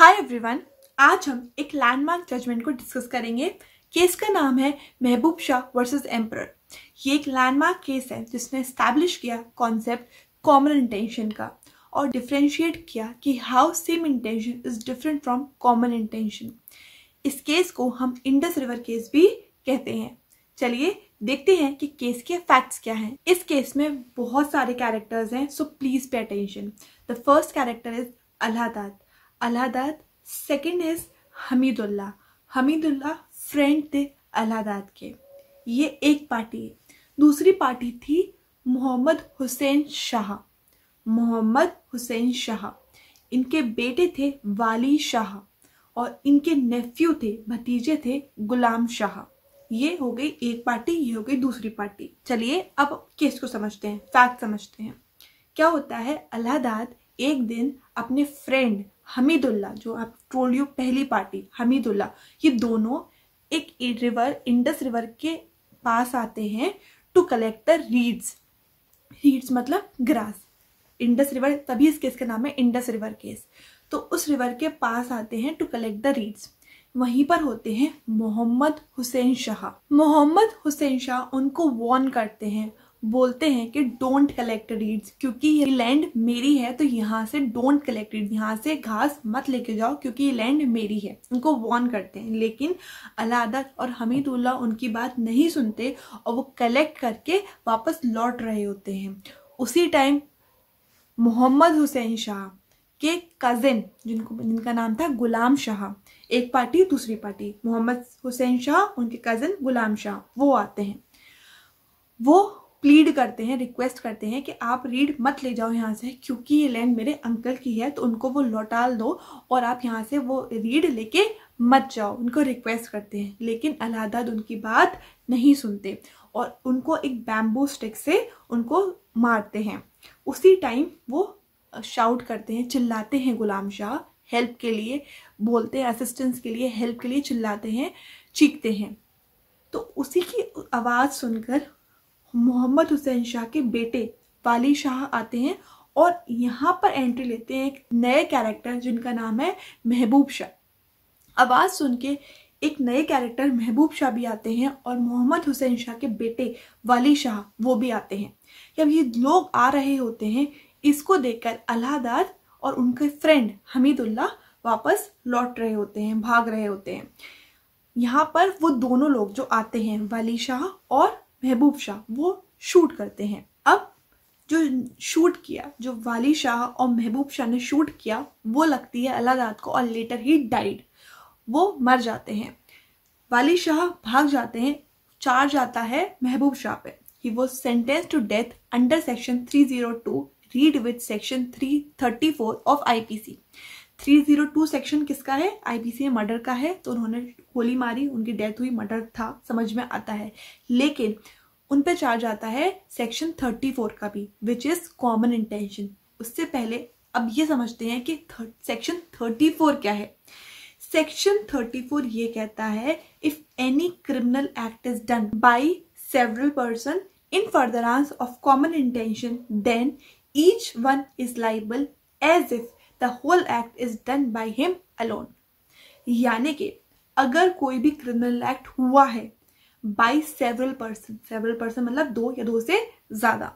hi everyone आज हम एक लैंडमार्क जजमेंट को डिस्कस करेंगे केस का नाम है महबूब शाह वर्सेस एम्पर ये एक लैंडमार्क केस है जिसने स्टैब्लिश किया कॉन्सेप्ट कॉमन इंटेंशन का और डिफ्रेंशिएट किया कि how same intention is different from common intention इस केस को हम इंडस रिवर केस भी कहते हैं चलिए देखते हैं कि केस के फैक्ट्स क्या हैं इस केस में बहुत सारे कैरेक्टर्स हैं so please pay attention the first character is Allahdad Allahdad second is Hamidullah Hamidullah friend थे अलादाद के ये एक पार्टी दूसरी पार्टी थी मोहम्मद हुसैन शाह मोहम्मद हुसैन शाह इनके बेटे थे वाली शाह और इनके नेफ्यू थे भतीजे थे गुलाम शाह ये हो गई एक पार्टी ये हो गई दूसरी पार्टी चलिए अब केस को समझते हैं फैक्ट समझते हैं क्या होता है अलादाद एक दिन अपने फ्रेंड हमीदुल्ला जो आप टोल्ड यू पहली पार्टी हमीदुल्ला ये दोनों एक रिवर इंडस रिवर के पास आते हैं to collect the reeds reeds मतलब ग्रास इंडस रिवर तभी इस केस का नाम है इंडस रिवर केस तो उस रिवर के पास आते हैं टू कलेक्ट द रीड्स वहीं पर होते हैं मोहम्मद हुसैन शाह मोहम्मद हुसैन शाह उनको वॉर्न करते हैं बोलते हैं कि डोंट कलेक्ट रीड्स क्योंकि ये लैंड मेरी है तो यहाँ से डोंट कलेक्ट रीड्स यहाँ से घास मत लेके जाओ क्योंकि ये लैंड मेरी है उनको वॉर्न करते हैं लेकिन अलादा और हमीदुल्ला उनकी बात नहीं सुनते और वो कलेक्ट करके वापस लौट रहे होते हैं उसी टाइम मोहम्मद हुसैन शाह के कज़िन जिनको जिनका नाम था गुलाम शाह एक पार्टी दूसरी पार्टी मोहम्मद हुसैन शाह उनके कज़िन गुलाम शाह वो आते हैं वो प्लीड करते हैं रिक्वेस्ट करते हैं कि आप रीड मत ले जाओ यहाँ से क्योंकि ये लैंड मेरे अंकल की है तो उनको वो लौटाल दो और आप यहाँ से वो रीड लेके मत जाओ उनको रिक्वेस्ट करते हैं लेकिन अलादाद उनकी बात नहीं सुनते और उनको एक बैम्बू स्टिक से उनको मारते हैं उसी टाइम वो शाउट करते हैं चिल्लाते हैं गुलाम शाह हेल्प के लिए बोलते हैं असिस्टेंस के लिए हेल्प के लिए चिल्लाते हैं चीखते हैं तो उसी की आवाज़ सुनकर मोहम्मद हुसैन शाह के बेटे वाली शाह आते हैं और यहाँ पर एंट्री लेते हैं एक नए कैरेक्टर जिनका नाम है महबूब शाह आवाज़ सुन के एक नए कैरेक्टर महबूब शाह भी आते हैं और मोहम्मद हुसैन शाह के बेटे वाली शाह वो भी आते हैं जब ये लोग आ रहे होते हैं इसको देखकर अल्हादाद और उनके फ्रेंड हमीदुल्ला वापस लौट रहे होते हैं भाग रहे होते हैं यहाँ पर वो दोनों लोग जो आते हैं वाली शाह और महबूब शाह वो शूट करते हैं अब जो शूट किया जो वाली शाह और महबूब शाह ने शूट किया वो लगती है दाद को और लेटर ही डाइड वो मर जाते हैं वाली शाह भाग जाते हैं चार्ज आता है महबूब शाह पे ही वो sentence to death under section 302 read with section 334 of IPC 302 section किसका है आईपीसी मर्डर का है तो उन्होंने गोली मारी उनकी डेथ हुई मर्डर था समझ में आता है लेकिन उन पर चार्ज आता है सेक्शन 34 का भी विच इज कॉमन इंटेंशन उससे पहले अब ये समझते हैं कि सेक्शन 34 क्या है सेक्शन 34 ये कहता है if any criminal act is done by several person in furtherance of common intention then each one is liable as if the whole act is done by him alone यानी कि अगर कोई भी क्रिमिनल एक्ट हुआ है by several person several person मतलब दो या दो से ज्यादा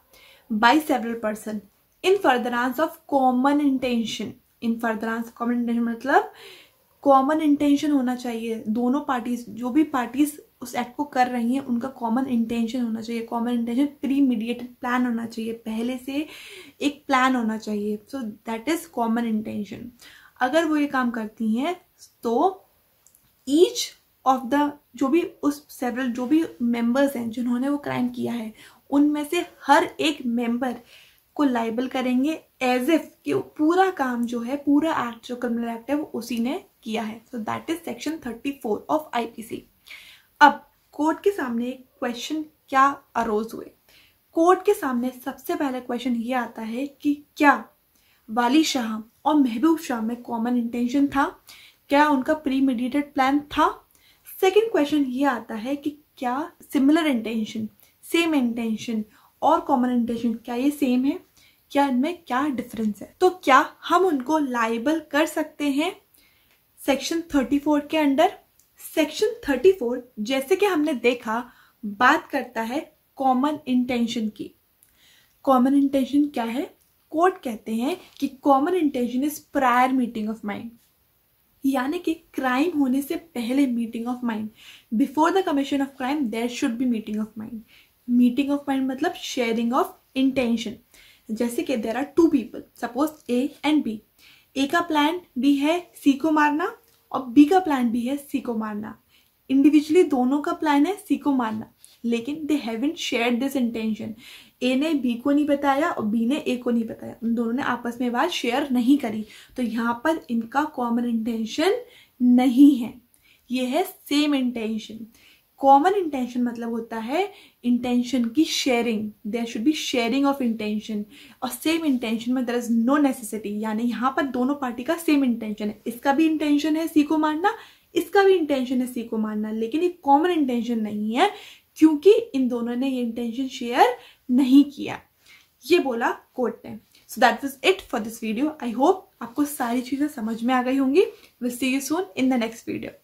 by several person in furtherance of common intention in furtherance common intention मतलब कॉमन इंटेंशन होना चाहिए दोनों पार्टीज जो भी पार्टीज उस एक्ट को कर रही हैं उनका कॉमन इंटेंशन होना चाहिए common intention premeditated plan होना चाहिए पहले से एक प्लान होना चाहिए so that is common intention अगर वो ये काम करती हैं तो ईच ऑफ द जो भी उस सेवरल जो भी मेंबर्स हैं जिन्होंने वो क्राइम किया है उनमें से हर एक मेंबर को लाइबल करेंगे एज इफ कि पूरा काम जो है पूरा एक्ट जो क्रिमिनल एक्ट है वो उसी ने किया है so that is section thirty four of I C अब कोर्ट के सामने क्वेश्चन क्या अरोज हुए कोर्ट के सामने सबसे पहला क्वेश्चन ये आता है कि क्या वाली शाह और महबूब शाह में कॉमन इंटेंशन था क्या उनका प्री मेडिटेड प्लान था सेकंड क्वेश्चन ये आता है कि क्या सिमिलर इंटेंशन सेम इंटेंशन और कॉमन इंटेंशन क्या ये सेम है क्या इनमें क्या डिफरेंस है तो क्या हम उनको लाइबल कर सकते हैं सेक्शन 34 के अंडर सेक्शन 34 जैसे कि हमने देखा बात करता है कॉमन इंटेंशन की कॉमन इंटेंशन क्या है कोर्ट कहते हैं कि common intention is prior meeting of mind यानी कि क्राइम होने से पहले meeting of mind before the commission of crime there should be meeting of mind meeting of mind मतलब शेयरिंग ऑफ इंटेंशन जैसे कि there are two people suppose A and B A का plan B है सी को मारना और B का plan भी है सी को मारना इंडिविजुअली दोनों का प्लान है सी को मारना लेकिन they haven't share this intention A ने बी को नहीं बताया और बी ने ए को नहीं बताया उन दोनों ने आपस में बात शेयर नहीं करी तो यहाँ पर इनका कॉमन इंटेंशन नहीं है ये है सेम इंटेंशन कॉमन इंटेंशन मतलब होता है इंटेंशन की sharing there should be sharing of intention और सेम इंटेंशन में देर इज नो नेसेसिटी यानी यहाँ पर दोनों पार्टी का सेम इंटेंशन है इसका भी इंटेंशन है सी को मारना इसका भी इंटेंशन है सी को मारना लेकिन ये कॉमन इंटेंशन नहीं है क्योंकि इन दोनों ने ये इंटेंशन शेयर नहीं किया ये बोला कोर्ट ने so that was it for this video I hope आपको सारी चीज़ें समझ में आ गई होंगी will see you soon in the next video